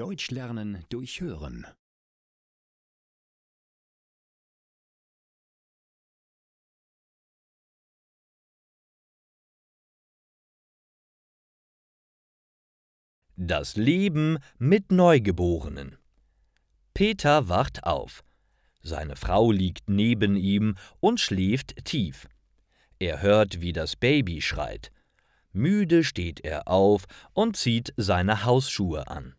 Deutsch lernen durch Hören. Das Leben mit Neugeborenen. Peter wacht auf. Seine Frau liegt neben ihm und schläft tief. Er hört, wie das Baby schreit. Müde steht er auf und zieht seine Hausschuhe an.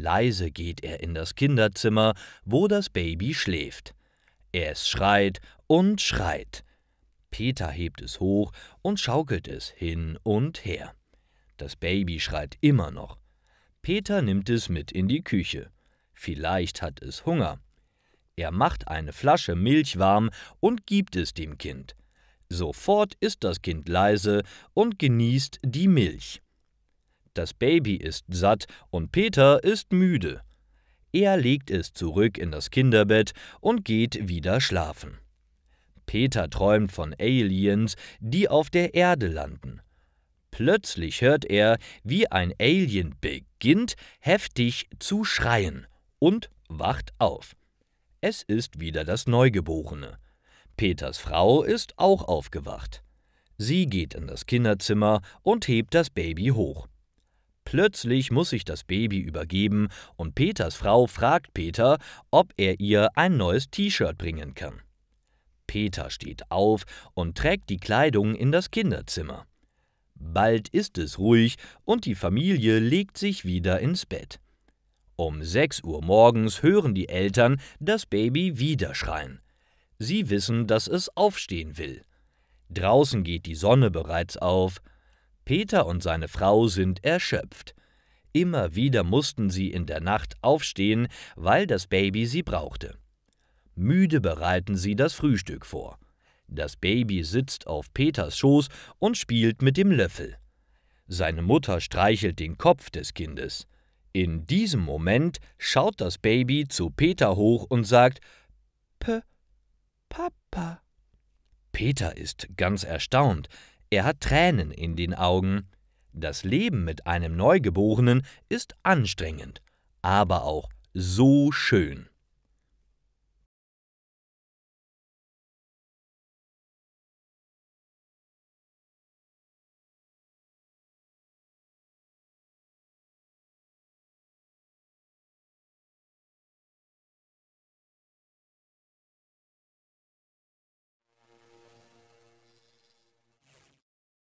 Leise geht er in das Kinderzimmer, wo das Baby schläft. Es schreit und schreit. Peter hebt es hoch und schaukelt es hin und her. Das Baby schreit immer noch. Peter nimmt es mit in die Küche. Vielleicht hat es Hunger. Er macht eine Flasche Milch warm und gibt es dem Kind. Sofort ist das Kind leise und genießt die Milch. Das Baby ist satt und Peter ist müde. Er legt es zurück in das Kinderbett und geht wieder schlafen. Peter träumt von Aliens, die auf der Erde landen. Plötzlich hört er, wie ein Alien beginnt heftig zu schreien und wacht auf. Es ist wieder das Neugeborene. Peters Frau ist auch aufgewacht. Sie geht in das Kinderzimmer und hebt das Baby hoch. Plötzlich muss sich das Baby übergeben und Peters Frau fragt Peter, ob er ihr ein neues T-Shirt bringen kann. Peter steht auf und trägt die Kleidung in das Kinderzimmer. Bald ist es ruhig und die Familie legt sich wieder ins Bett. Um 6 Uhr morgens hören die Eltern das Baby wieder schreien. Sie wissen, dass es aufstehen will. Draußen geht die Sonne bereits auf. Peter und seine Frau sind erschöpft. Immer wieder mussten sie in der Nacht aufstehen, weil das Baby sie brauchte. Müde bereiten sie das Frühstück vor. Das Baby sitzt auf Peters Schoß und spielt mit dem Löffel. Seine Mutter streichelt den Kopf des Kindes. In diesem Moment schaut das Baby zu Peter hoch und sagt P Papa. Peter ist ganz erstaunt. Er hat Tränen in den Augen. Das Leben mit einem Neugeborenen ist anstrengend, aber auch so schön.